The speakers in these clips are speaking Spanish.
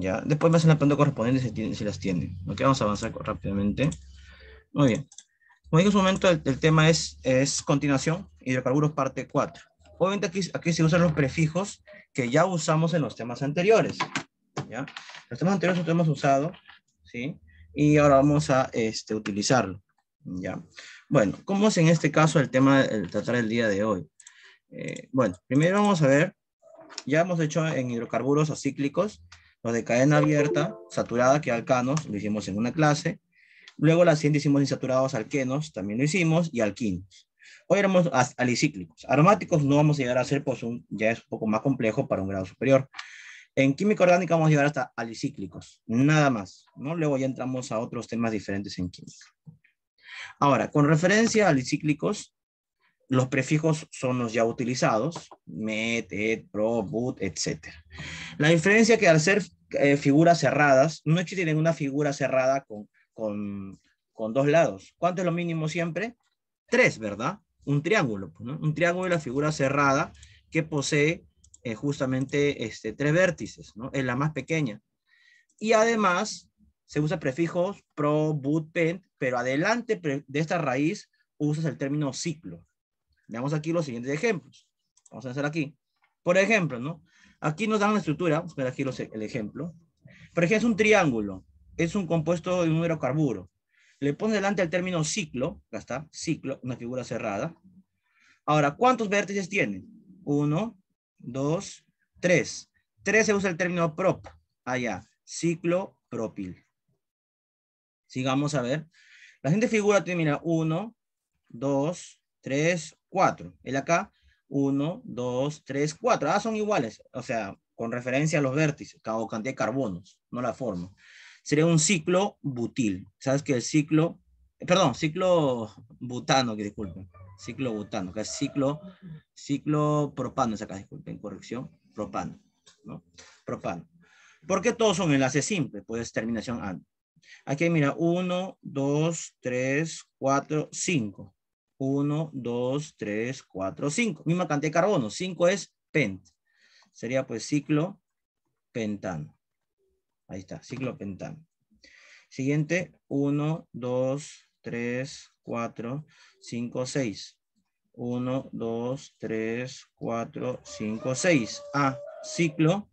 Ya, después me hacen la pregunta correspondiente si, las tienen. vamos a avanzar rápidamente. Muy bien. Como dije en su momento, el, tema es, es continuación, hidrocarburos parte 4. Obviamente aquí, aquí se usan los prefijos que ya usamos en los temas anteriores. ¿ya? Los temas anteriores los hemos usado, ¿sí? Y ahora vamos a este, utilizarlo. ¿ya? Bueno, ¿cómo es en este caso el tema el tratar el día de hoy? Eh, bueno, primero vamos a ver, ya hemos hecho en hidrocarburos acíclicos, los de cadena abierta, saturada, que alcanos, lo hicimos en una clase. Luego la siguiente hicimos insaturados alquenos, también lo hicimos, y alquinos. Hoy éramos alicíclicos. Aromáticos no vamos a llegar a hacer, pues ya es un poco más complejo para un grado superior. En química orgánica vamos a llegar hasta alicíclicos, nada más. ¿no? Luego ya entramos a otros temas diferentes en química. Ahora, con referencia a alicíclicos, los prefijos son los ya utilizados, met, et, pro, boot, etc. La diferencia que al ser eh, figuras cerradas, no existe una figura cerrada con, dos lados. ¿Cuánto es lo mínimo siempre? Tres, ¿verdad? Un triángulo. Pues, Un triángulo es la figura cerrada que posee eh, justamente este, tres vértices, ¿no? Es la más pequeña. Y además se usa prefijos pro, boot, pen. pero adelante de esta raíz usas el término ciclo. Veamos aquí los siguientes ejemplos. Vamos a hacer aquí. Por ejemplo, ¿no? Aquí nos dan la estructura, vamos a ver aquí e-, el ejemplo. Por ejemplo, es un triángulo, es un compuesto de un hidrocarburo. Le pone delante el término ciclo, acá está, ciclo, una figura cerrada. Ahora, ¿cuántos vértices tiene? Uno, dos, tres. Tres se usa el término prop, allá, ciclo propil. Sigamos a ver. La siguiente figura tiene, mira, uno, dos, 3, 4. El acá, 1, 2, 3, 4. Ah, son iguales. O sea, con referencia a los vértices cada cantidad de carbonos, no la forma. Sería un ciclo butil. ¿Sabes que el ciclo, perdón, ciclo butano, que disculpen. Ciclo butano, que es ciclo, ciclo propano, es acá, disculpen, corrección, propano. ¿no? Propano. Porque todos son enlaces simples, pues terminación AND. Aquí mira, 1, 2, 3, 4, 5. 1, 2, 3, 4, 5. Misma cantidad de carbono. 5 es pent. Sería pues ciclo pentano. Ahí está, ciclo pentano. Siguiente, 1, 2, 3, 4, 5, 6. 1, 2, 3, 4, 5, 6. A, ciclo,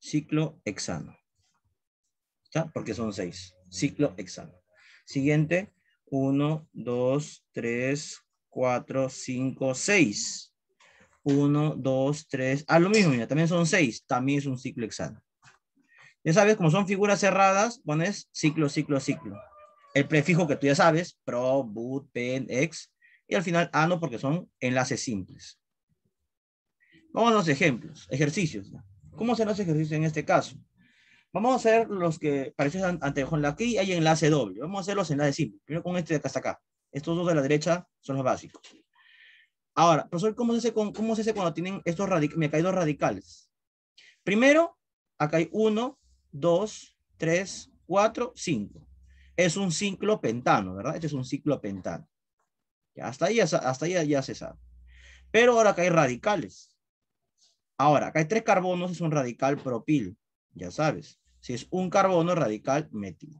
ciclo hexano. ¿Está? Porque son 6. Ciclo hexano. Siguiente, 1, 2, 3, 4, 5, 6. 1, 2, 3. Ah, lo mismo, mira, también son 6. También es un ciclo hexano. Ya sabes, como son figuras cerradas, pones ciclo, ciclo, ciclo. El prefijo que tú ya sabes, pro, boot pen, ex. Y al final ano porque son enlaces simples. Vamos a los ejemplos, ejercicios. ¿Cómo serán los ejercicios en este caso? Vamos a hacer los que parecen la Aquí hay enlace doble. Vamos a hacer los enlaces simples. Primero con este de acá hasta acá. Estos dos de la derecha son los básicos. Ahora, profesor, ¿cómo se hace, con, cómo se cuando tienen estos radicales? Me caen dos radicales. Primero, acá hay uno, dos, tres, cuatro, cinco. Es un ciclo pentano, ¿verdad? Este es un ciclo pentano. Ya, hasta ahí, hasta, hasta ahí ya se sabe. Pero ahora acá hay radicales. Ahora, acá hay tres carbonos, es un radical propil, ya sabes si es un carbono radical metilo.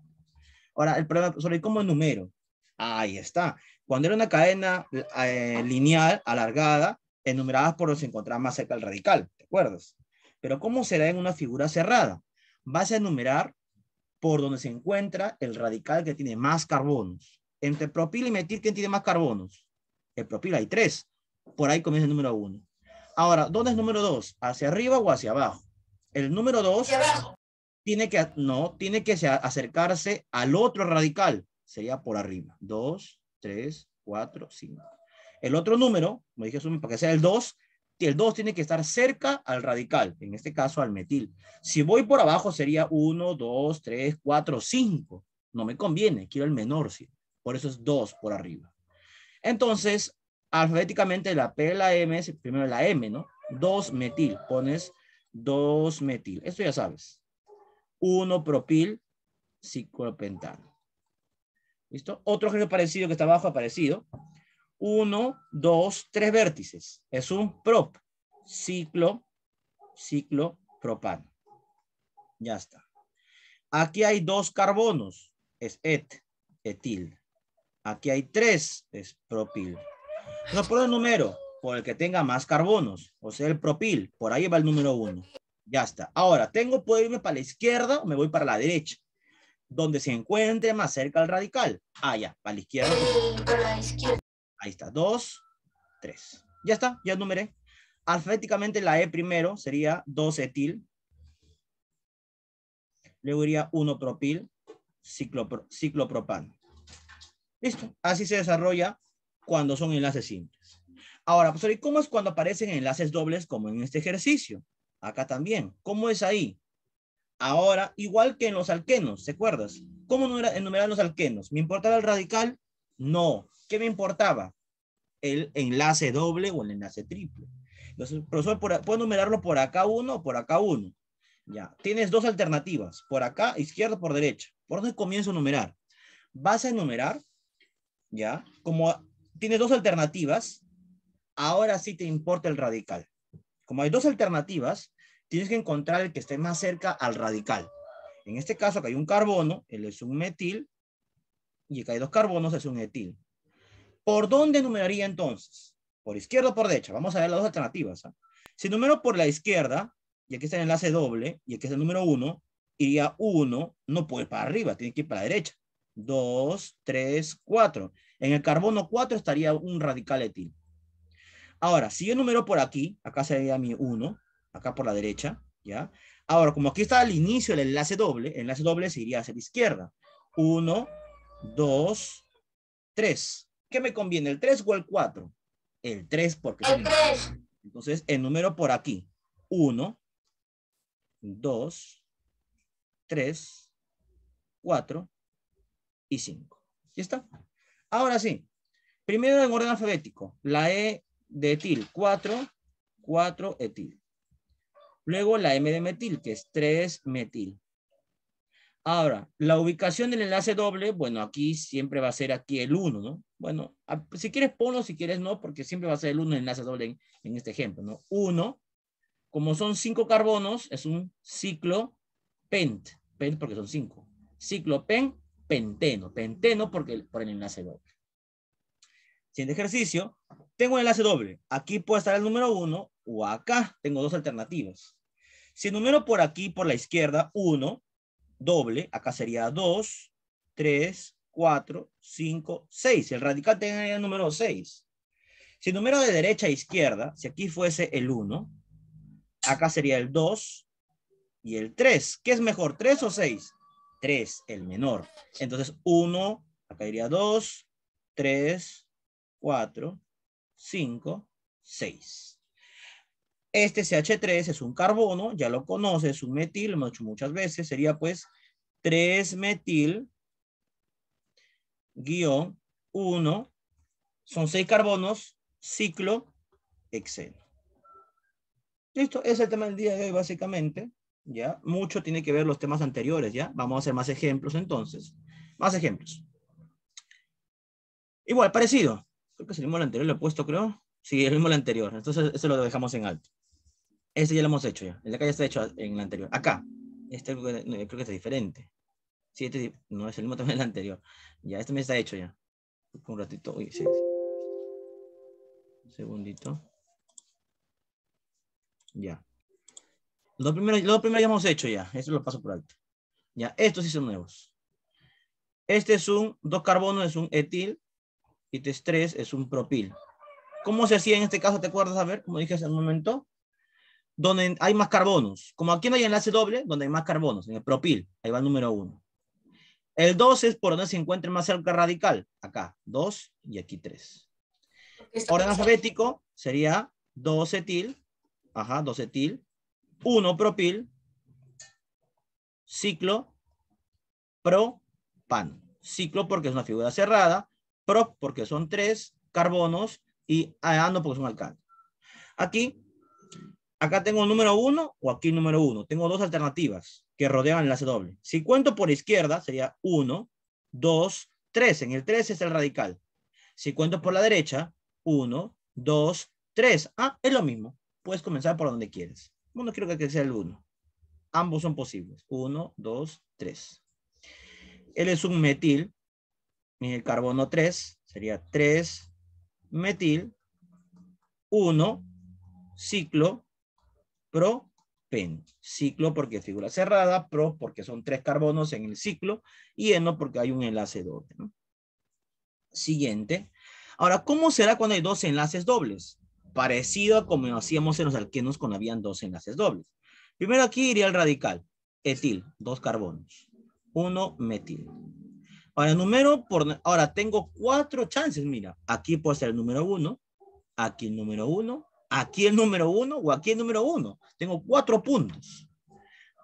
Ahora, el problema, sobre pues, cómo enumero? Ahí está. Cuando era una cadena eh, lineal, alargada, enumeradas por donde se encontraba más cerca el radical, ¿te acuerdas? Pero ¿cómo será en una figura cerrada? Vas a enumerar por donde se encuentra el radical que tiene más carbonos. Entre propil y metil, ¿quién tiene más carbonos? El propil hay tres. Por ahí comienza el número uno. Ahora, ¿dónde es número dos? ¿Hacia arriba o hacia abajo? El número dos tiene que, no, tiene que acercarse al otro radical. Sería por arriba. 2, 3, 4, 5. El otro número, como dije, para que sea el 2, el 2 tiene que estar cerca al radical, en este caso al metil. Si voy por abajo sería 1, 2, 3, 4, 5. No me conviene, quiero el menor, sí. Por eso es 2 por arriba. Entonces, alfabéticamente la P, la M, es primero la M, ¿no? 2 metil, pones 2 metil. Esto ya sabes. 1-propil ciclopentano. ¿Listo? Otro ejemplo parecido que está abajo, aparecido. 1, 2, 3 vértices. Es un prop, ciclo, ciclo propano. Ya está. Aquí hay dos carbonos, es et, etil. Aquí hay tres, es propil. No por el número por el que tenga más carbonos, o sea, el propil. Por ahí va el número uno. Ya está. Ahora, tengo, puedo irme para la izquierda o me voy para la derecha. Donde se encuentre más cerca el radical. Ah, ya, para la izquierda. Ahí está, dos, tres. Ya está, ya numeré. Alfabéticamente la E primero sería 2 etil. Luego iría 1 propil, ciclopropano. Listo, así se desarrolla cuando son enlaces simples. Ahora, pues, ¿cómo es cuando aparecen enlaces dobles como en este ejercicio? Acá también. ¿Cómo es ahí? Ahora, igual que en los alquenos, ¿se acuerdas? ¿Cómo enumerar los alquenos? ¿Me importaba el radical? No. ¿Qué me importaba? El enlace doble o el enlace triple. Entonces, profesor, ¿puedo enumerarlo por acá uno o por acá uno? Ya, tienes dos alternativas, por acá, izquierda, por derecha. ¿Por dónde comienzo a numerar? Vas a enumerar, ya, como tienes dos alternativas, ahora sí te importa el radical. Como hay dos alternativas, tienes que encontrar el que esté más cerca al radical. En este caso, que hay un carbono, él es un metil, y que hay dos carbonos, es un etil. ¿Por dónde numeraría entonces? ¿Por izquierda o por derecha? Vamos a ver las dos alternativas. ¿ah? Si número por la izquierda, y aquí está el enlace doble, y aquí está el número 1, iría 1, no puede para arriba, tiene que ir para la derecha. 2, 3, 4. En el carbono 4 estaría un radical etil. Ahora, si yo número por aquí, acá sería mi 1, acá por la derecha, ¿ya? Ahora, como aquí está al inicio el enlace doble, el enlace doble se iría hacia la izquierda. 1, 2, 3. ¿Qué me conviene, el 3 o el 4? El 3 porque... El 3. Entonces, el número por aquí. 1, 2, 3, 4 y 5. ¿Ya está? Ahora sí. Primero en orden alfabético. La E de etil. 4, 4 etil. Luego la M de metil, que es 3-metil. Ahora, la ubicación del enlace doble, bueno, aquí siempre va a ser aquí el 1, ¿no? Bueno, si quieres ponlo, si quieres no, porque siempre va a ser el 1 enlace doble en, este ejemplo, ¿no? 1, como son 5 carbonos, es un ciclo pent, pent porque son 5. Ciclo pent, penteno, penteno porque, por el enlace doble. Siguiente ejercicio, tengo un enlace doble. Aquí puede estar el número 1 o acá, tengo dos alternativas. Si número por aquí, por la izquierda, 1, doble, acá sería 2, 3, 4, 5, 6. El radical tendría el número 6. Si número de derecha a izquierda, si aquí fuese el 1, acá sería el 2 y el 3. ¿Qué es mejor, 3 o 6? 3, el menor. Entonces 1, acá iría 2, 3, 4, 5, 6. Este CH3 es un carbono, ya lo conoces, un metil, lo muchas veces, sería pues 3-metil guión 1, son 6 carbonos, ciclo, hexeno. Listo, ese es el tema del día de hoy básicamente, ¿ya? Mucho tiene que ver los temas anteriores, ¿ya? Vamos a hacer más ejemplos entonces, más ejemplos. Igual, parecido, creo que es el anterior, lo he puesto creo, sí, el mismo anterior, entonces eso lo dejamos en alto. Este ya lo hemos hecho ya. El de acá ya está hecho en la anterior. Acá. Este eh, creo que es diferente. Sí, este no es el mismo también el anterior. Ya, este me está hecho ya. Un ratito. Un segundito. Ya. Los primeros, los primeros ya hemos hecho ya. Esto lo paso por alto. Ya, estos sí son nuevos. Este es un, dos carbonos es un etil y este es tres es un propil. ¿Cómo se hacía en este caso? ¿Te acuerdas? A ver, como dije hace un momento donde hay más carbonos. Como aquí no hay enlace doble, donde hay más carbonos, en el propil, ahí va el número uno. El 2 es por donde se encuentra más cerca radical, acá, 2 y aquí 3. Orden alfabético sería 2 etil, ajá, 2 etil, 1 propil, ciclo, propano. Ciclo porque es una figura cerrada, Pro. porque son tres. carbonos y ano porque es un alcalde. Aquí acá tengo el número 1 o aquí el número 1. Tengo dos alternativas que rodean el enlace doble. Si cuento por izquierda, sería 1, 2, 3. En el 3 es el radical. Si cuento por la derecha, 1, 2, 3. Ah, es lo mismo. Puedes comenzar por donde quieres. Bueno, quiero que sea el 1. Ambos son posibles. 1, 2, 3. Él es un metil. En el carbono 3 sería 3 metil 1 ciclo Pro, pen, Ciclo porque figura cerrada, pro porque son tres carbonos en el ciclo y eno porque hay un enlace doble. Siguiente. Ahora, ¿cómo será cuando hay dos enlaces dobles? Parecido a como hacíamos en los alquenos cuando habían dos enlaces dobles. Primero aquí iría el radical. Etil, dos carbonos. Uno metil. Ahora, número por, ahora tengo cuatro chances, mira. Aquí puede ser el número uno, aquí el número uno, Aquí el número uno o aquí el número uno. Tengo cuatro puntos.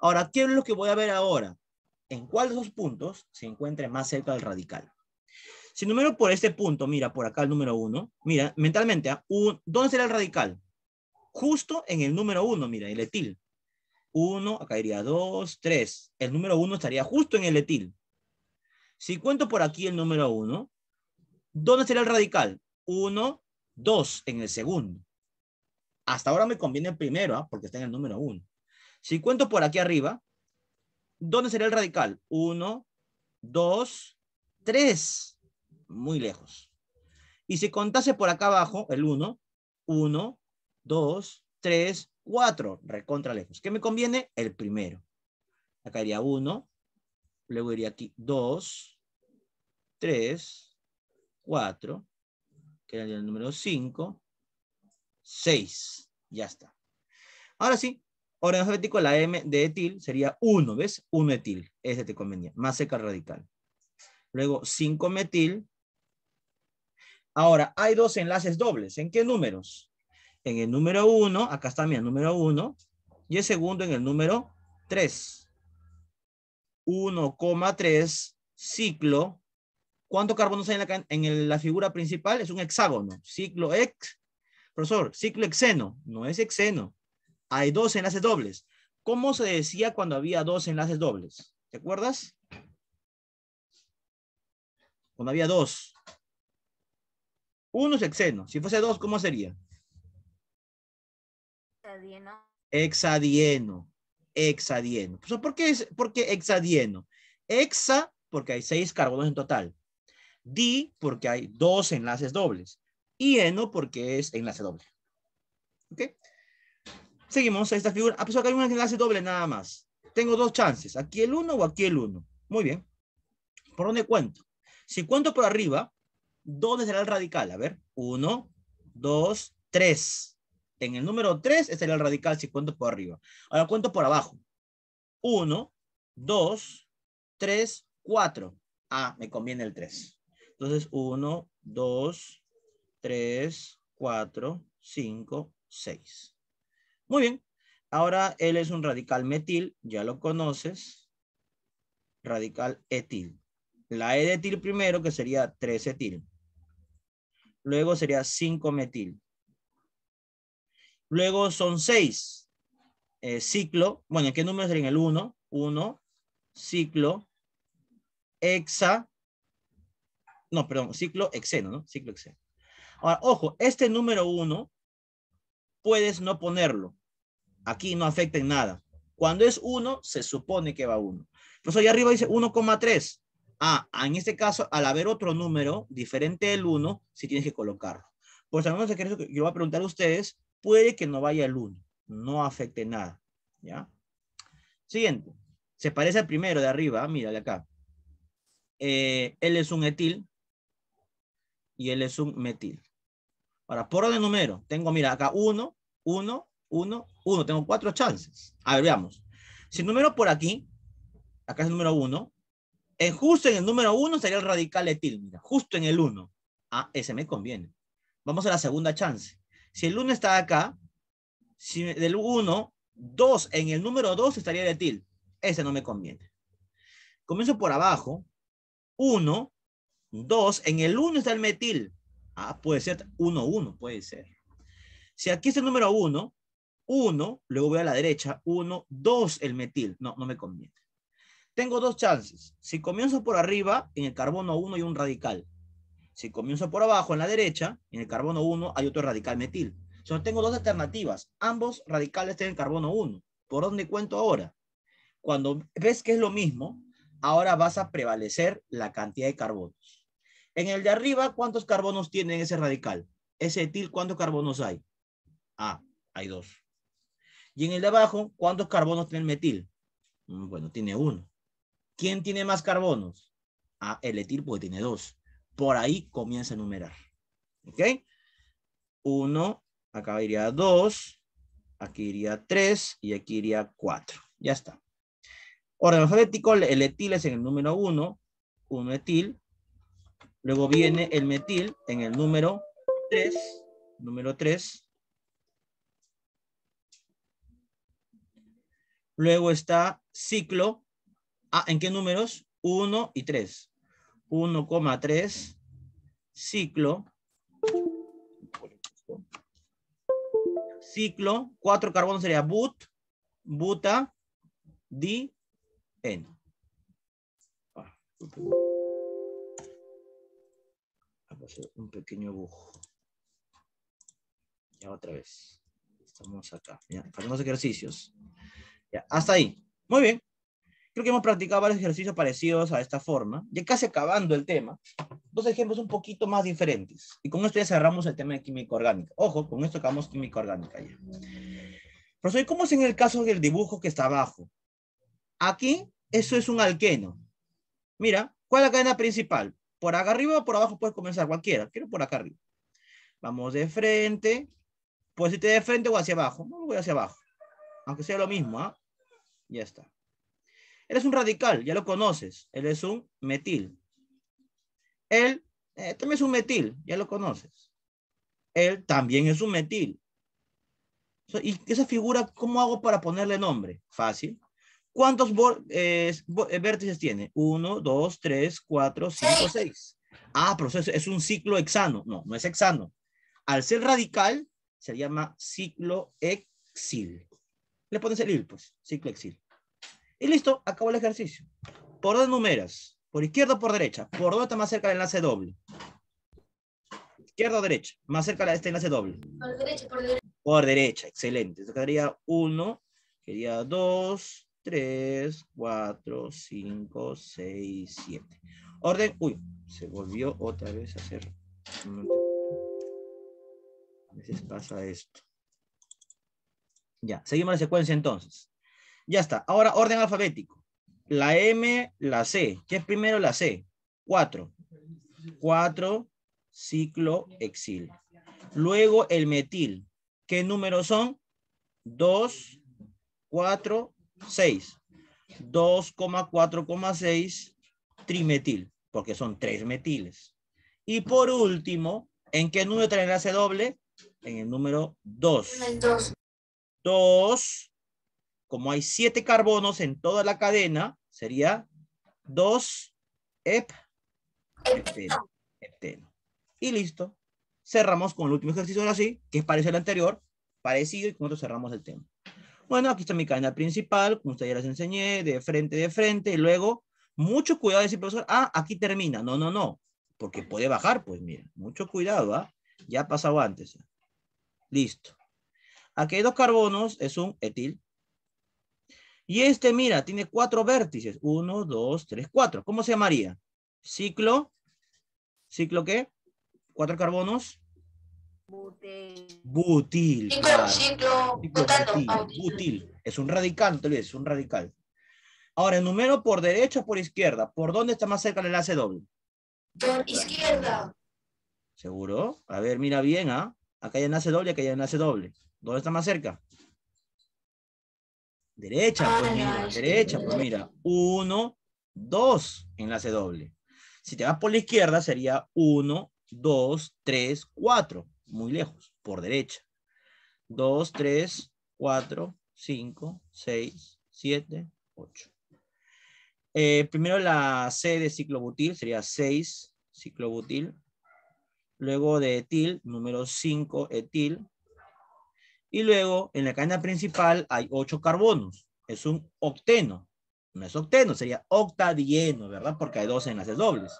Ahora, ¿qué es lo que voy a ver ahora? ¿En cuál de esos puntos se encuentre más cerca del radical? Si número por este punto, mira, por acá el número uno, mira, mentalmente, ¿ah? ¿dónde será el radical? Justo en el número uno, mira, el etil. Uno, acá iría dos, tres. El número uno estaría justo en el etil. Si cuento por aquí el número uno, ¿dónde será el radical? Uno, dos, en el segundo. Hasta ahora me conviene primero, ¿ah? porque está en el número 1. Si cuento por aquí arriba, ¿dónde sería el radical? 1, 2, 3. Muy lejos. Y si contase por acá abajo, el 1, 1, 2, 3, 4. Recontra lejos. ¿Qué me conviene? El primero. Acá iría 1, luego iría aquí 2, 3, 4, que el número 5, 6. Ya está. Ahora sí, orden alfabético, la M de etil sería 1, ¿ves? 1 etil, ese te convenía, más seca radical. Luego 5 metil. Ahora, hay dos enlaces dobles. ¿En qué números? En el número 1, acá está mi número 1, y el segundo en el número 3. 1,3 ciclo. ¿Cuántos carbonos hay en la, en la figura principal? Es un hexágono. Ciclo X Profesor, ciclo exeno. No es exeno. Hay dos enlaces dobles. ¿Cómo se decía cuando había dos enlaces dobles? ¿Te acuerdas? Cuando había dos. Uno es exeno. Si fuese dos, ¿cómo sería? Hexadieno. Hexadieno. Hexadieno. ¿por qué, es, ¿por qué hexadieno? Hexa, porque hay seis carbonos en total. Di, porque hay dos enlaces dobles y eno porque es enlace doble. ¿Ok? Seguimos a esta figura. Ah, pesar de que hay un enlace doble nada más. Tengo dos chances. Aquí el 1 o aquí el 1. Muy bien. ¿Por dónde cuento? Si cuento por arriba, ¿dónde será el radical? A ver. 1, 2, 3. En el número 3 estaría el radical si cuento por arriba. Ahora cuento por abajo. 1, 2, 3, 4. Ah, me conviene el 3. Entonces, 1, 2, 3, 4, 5, 6. Muy bien. Ahora él es un radical metil, ya lo conoces. Radical etil. La E de etil primero, que sería 3 etil. Luego sería 5 metil. Luego son 6. Eh, ciclo. Bueno, ¿en qué número sería? En el 1. 1. Ciclo. Hexa. No, perdón. Ciclo exeno, ¿no? Ciclo exeno. Ahora, ojo, este número uno puedes no ponerlo. Aquí no afecta en nada. Cuando es uno, se supone que va uno. Entonces, allá arriba dice 1,3. Ah, en este caso, al haber otro número diferente del 1, sí tienes que colocarlo. Por eso, que yo voy a preguntar a ustedes, puede que no vaya el 1. No afecte nada. ¿Ya? Siguiente. Se parece al primero de arriba. Ah, mira, de acá. Eh, él es un etil y él es un metil. Ahora, por orden número, tengo, mira, acá 1, 1, 1, 1. Tengo cuatro chances. A ver, veamos. Si el número por aquí, acá es el número 1, en eh, justo en el número 1 sería el radical etil, mira, justo en el 1. Ah, ese me conviene. Vamos a la segunda chance. Si el 1 está acá, del 1, 2 en el número 2 estaría el etil. Ese no me conviene. Comienzo por abajo. 1, 2, en el 1 está el metil. Ah, puede ser uno, uno, puede ser. Si aquí es el número 1, 1, luego voy a la derecha, 1, 2 el metil. No, no me conviene. Tengo dos chances. Si comienzo por arriba, en el carbono 1 hay un radical. Si comienzo por abajo, en la derecha, en el carbono 1 hay otro radical metil. Solo tengo dos alternativas. Ambos radicales tienen carbono 1. ¿Por dónde cuento ahora? Cuando ves que es lo mismo, ahora vas a prevalecer la cantidad de carbonos. En el de arriba, ¿cuántos carbonos tiene ese radical? Ese etil, ¿cuántos carbonos hay? Ah, hay dos. Y en el de abajo, ¿cuántos carbonos tiene el metil? Mm, bueno, tiene uno. ¿Quién tiene más carbonos? Ah, el etil, porque tiene dos. Por ahí comienza a numerar, ¿Ok? Uno, acá iría dos, aquí iría tres y aquí iría cuatro. Ya está. Orden alfabético, el etil es en el número uno, Uno etil, Luego viene el metil en el número 3, número 3. Luego está ciclo, ah, ¿en qué números? 1 y 3. 1,3 ciclo. Ciclo, 4 carbonos sería but, buta, di, n un pequeño bujo. Ya otra vez. Estamos acá. Ya, ejercicios. Ya, hasta ahí. Muy bien. Creo que hemos practicado varios ejercicios parecidos a esta forma. Ya casi acabando el tema. Dos ejemplos un poquito más diferentes. Y con esto ya cerramos el tema de química orgánica. Ojo, con esto acabamos química orgánica ya. Profesor, ¿cómo es en el caso del dibujo que está abajo? Aquí, eso es un alqueno. Mira, ¿cuál es la cadena principal? por acá arriba o por abajo puedes comenzar, cualquiera. Quiero por acá arriba. Vamos de frente. Pues si de frente o hacia abajo. No, voy hacia abajo. Aunque sea lo mismo, ¿ah? Ya está. Él es un radical, ya lo conoces. Él es un metil. Él eh, también es un metil, ya lo conoces. Él también es un metil. ¿Y esa figura cómo hago para ponerle nombre? Fácil. ¿Cuántos eh, eh, vértices tiene? Uno, dos, tres, cuatro, cinco, seis. Ah, proceso es un ciclo hexano. No, no es hexano. Al ser radical, se llama ciclo exil. Le ponen el pues, ciclo exil. Y listo, acabó el ejercicio. ¿Por dos numeras? ¿Por izquierda o por derecha? ¿Por dónde está más cerca el enlace doble? ¿Izquierda o derecha? Más cerca de este enlace doble. Por derecha, por derecha. Por derecha, excelente. Entonces quedaría uno, quería dos... 3, 4, 5, 6, 7. Orden, uy, se volvió otra vez a hacer. A veces pasa esto. Ya, seguimos la secuencia entonces. Ya está. Ahora, orden alfabético. La M, la C. ¿Qué es primero la C? 4. 4, ciclo, exil. Luego el metil. ¿Qué números son? 2, 4, 6. 2,4,6 trimetil, porque son tres metiles. Y por último, ¿en qué número tendría enlace doble? En el número 2. 2, como hay 7 carbonos en toda la cadena, sería 2 ep hepteno, Y listo. Cerramos con el último ejercicio ahora que es parecido al anterior, parecido y con esto cerramos el tema. Bueno, aquí está mi cadena principal, como ustedes ya les enseñé, de frente, de frente, y luego, mucho cuidado de decir, profesor, ah, aquí termina. No, no, no, porque puede bajar, pues mira, mucho cuidado, ¿ah? Ya ha pasado antes. Listo. Aquí hay dos carbonos, es un etil. Y este, mira, tiene cuatro vértices. Uno, dos, tres, cuatro. ¿Cómo se llamaría? Ciclo. ¿Ciclo qué? Cuatro carbonos. Butil. Butil. Es un radical, tal es un radical. Ahora, el número por derecha o por izquierda. ¿Por dónde está más cerca el enlace doble? Por izquierda. ¿Seguro? A ver, mira bien, ¿ah? Acá hay enlace doble, acá hay enlace doble. ¿Dónde está más cerca? Derecha, pues mira, derecha, pues mira. Uno, dos, enlace doble. Si te vas por la izquierda, sería uno, dos, tres, cuatro muy lejos, por derecha. 2, 3, 4, 5, 6, 7, 8. Eh, primero la C de ciclobutil sería 6 ciclobutil. Luego de etil, número 5 etil. Y luego en la cadena principal hay 8 carbonos. Es un octeno. No es octeno, sería octadieno, ¿verdad? Porque hay dos enlaces dobles.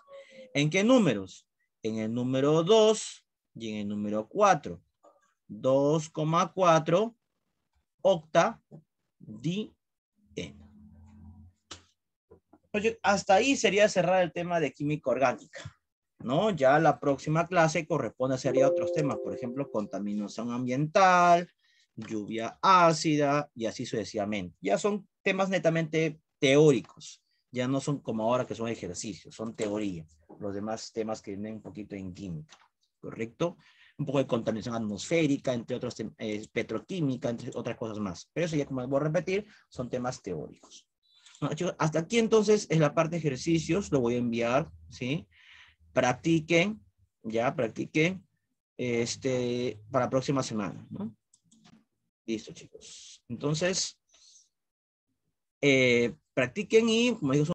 ¿En qué números? En el número 2 y en el número 4. 2,4 octa diena. Hasta ahí sería cerrar el tema de química orgánica. ¿no? Ya la próxima clase corresponde sería a otros temas, por ejemplo, contaminación ambiental, lluvia ácida y así sucesivamente. Ya son temas netamente teóricos, ya no son como ahora que son ejercicios, son teoría. Los demás temas que vienen un poquito en química. ¿correcto? Un poco de contaminación atmosférica, entre otros, eh, petroquímica, entre otras cosas más. Pero eso ya como les voy a repetir, son temas teóricos. hasta aquí entonces es la parte de ejercicios, lo voy a enviar, ¿sí? Practiquen, ya, practiquen, este, para la próxima semana, ¿no? Listo, chicos. Entonces, eh, practiquen y, como digo,